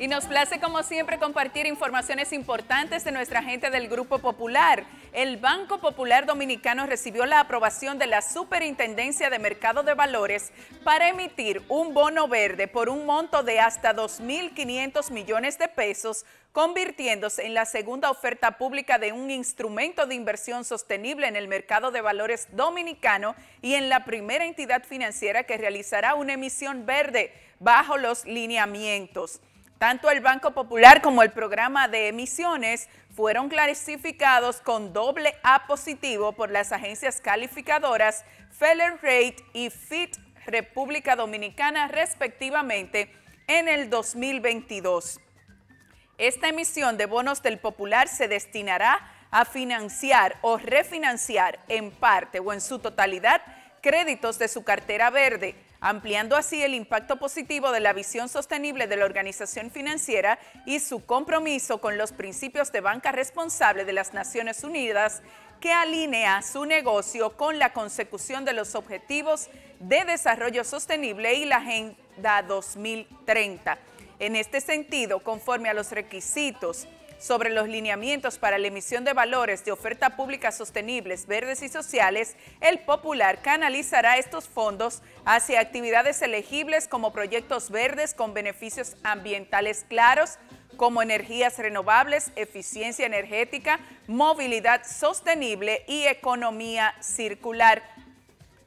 Y nos place como siempre compartir informaciones importantes de nuestra gente del Grupo Popular. El Banco Popular Dominicano recibió la aprobación de la Superintendencia de Mercado de Valores para emitir un bono verde por un monto de hasta 2.500 millones de pesos convirtiéndose en la segunda oferta pública de un instrumento de inversión sostenible en el mercado de valores dominicano y en la primera entidad financiera que realizará una emisión verde bajo los lineamientos. Tanto el Banco Popular como el programa de emisiones fueron clasificados con doble A positivo por las agencias calificadoras Feller Rate y FIT República Dominicana respectivamente en el 2022. Esta emisión de bonos del Popular se destinará a financiar o refinanciar en parte o en su totalidad créditos de su cartera verde ampliando así el impacto positivo de la visión sostenible de la organización financiera y su compromiso con los principios de banca responsable de las Naciones Unidas que alinea su negocio con la consecución de los Objetivos de Desarrollo Sostenible y la Agenda 2030. En este sentido, conforme a los requisitos sobre los lineamientos para la emisión de valores de oferta pública sostenibles, verdes y sociales, el Popular canalizará estos fondos hacia actividades elegibles como proyectos verdes con beneficios ambientales claros, como energías renovables, eficiencia energética, movilidad sostenible y economía circular.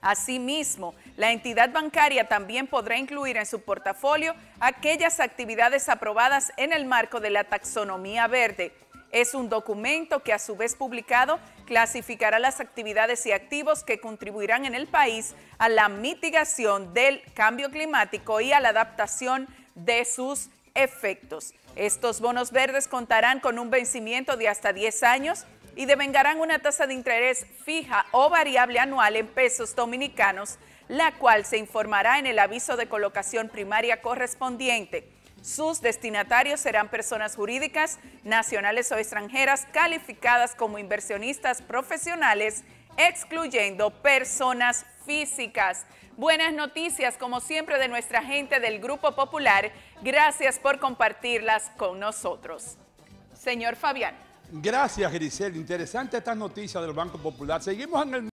Asimismo, la entidad bancaria también podrá incluir en su portafolio aquellas actividades aprobadas en el marco de la taxonomía verde. Es un documento que a su vez publicado clasificará las actividades y activos que contribuirán en el país a la mitigación del cambio climático y a la adaptación de sus efectos. Estos bonos verdes contarán con un vencimiento de hasta 10 años y devengarán una tasa de interés fija o variable anual en pesos dominicanos, la cual se informará en el aviso de colocación primaria correspondiente. Sus destinatarios serán personas jurídicas, nacionales o extranjeras calificadas como inversionistas profesionales, excluyendo personas físicas. Buenas noticias, como siempre, de nuestra gente del Grupo Popular. Gracias por compartirlas con nosotros. Señor Fabián. Gracias, Grisel. Interesante esta noticia del Banco Popular. Seguimos en el